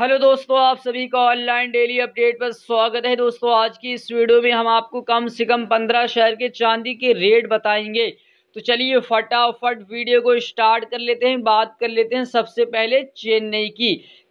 hello दोस्तों आप सभी का ऑनलाइन डेली अपडेट पर स्वागत है दोस्तों आज की इस वीडियो में हम आपको कम से कम पंद्रह शहर के चांदी के रेट बताएंगे तो चलिए फटाफट वीडियो को स्टार्ट कर लेते हैं बात कर लेते हैं सबसे पहले चेन्नई की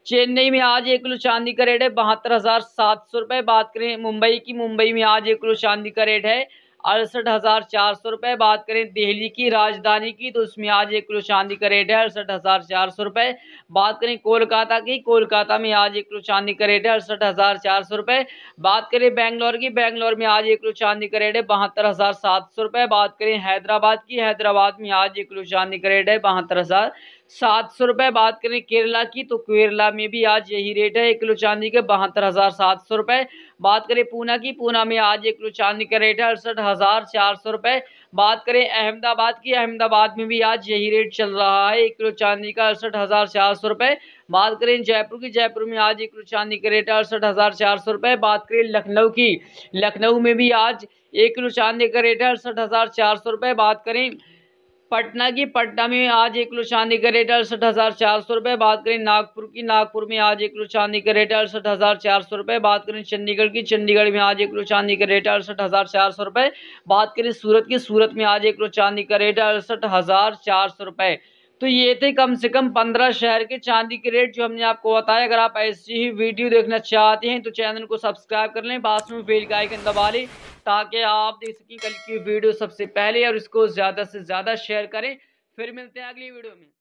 चेन्नई में आज एक किलो चांदी का रेट है बहत्तर हज़ार सात सौ रुपये बात करें मुंबई की मुंबई में आज एक किलो चांदी का रेट है अड़सठ हज़ार चार सौ रुपये बात करें दिल्ली की राजधानी की तो उसमें आज एक किलो चांदी का रेट है अड़सठ हज़ार चार सौ रुपये बात करें कोलकाता की कोलकाता में आज एक किलो चांदी का रेट है अड़सठ हज़ार चार सौ रुपये बात करें बेंगलोर की बेंगलोर में आज एक किलो चांदी का रेट है बहत्तर हज़ार सात सौ रुपये बात करें हैदराबाद की हैदराबाद में आज एक किलो चांदी का रेट है बहत्तर हज़ार सात सौ रुपये बात करें केरला की तो केरला में भी आज यही रेट है एक किलो चांदी के बहत्तर हज़ार सात सौ रुपये बात करें पूना की पूना में आज एक किलो चांदी का रेट है अड़सठ हज़ार चार सौ रुपये बात करें अहमदाबाद की अहमदाबाद में भी आज यही रेट चल रहा है एक किलो चांदी का अड़सठ हज़ार चार सौ रुपये बात करें जयपुर की जयपुर में आज एक किलो चांदी का रेट है अड़सठ हज़ार चार सौ रुपये बात करें लखनऊ की लखनऊ में भी आज एक किलो चांदी का रेट है अड़सठ हज़ार चार सौ रुपये बात करें पटना की पटना में आज एक किलो चांदी का रेट अड़सठ हज़ार चार सौ रुपये बात करें नागपुर की नागपुर में आज एक किलो चांदी का रेट अड़सठ हज़ार चार सौ रुपये बात करें चंडीगढ़ की चंडीगढ़ में आज एक किलो चांदी का रेट अड़सठ हज़ार चार सौ रुपये बात करें सूरत की सूरत में आज एक किलो चांदी का रेट अड़सठ हज़ार चार सौ रुपये तो ये थे कम से कम पंद्रह शहर के चांदी के रेट जो हमने आपको बताया अगर आप ऐसी ही वीडियो देखना चाहते हैं तो चैनल को सब्सक्राइब कर लें पास में बेल का आइकन दबा लें ताकि आप देख सकें कल की वीडियो सबसे पहले और इसको ज़्यादा से ज़्यादा शेयर करें फिर मिलते हैं अगली वीडियो में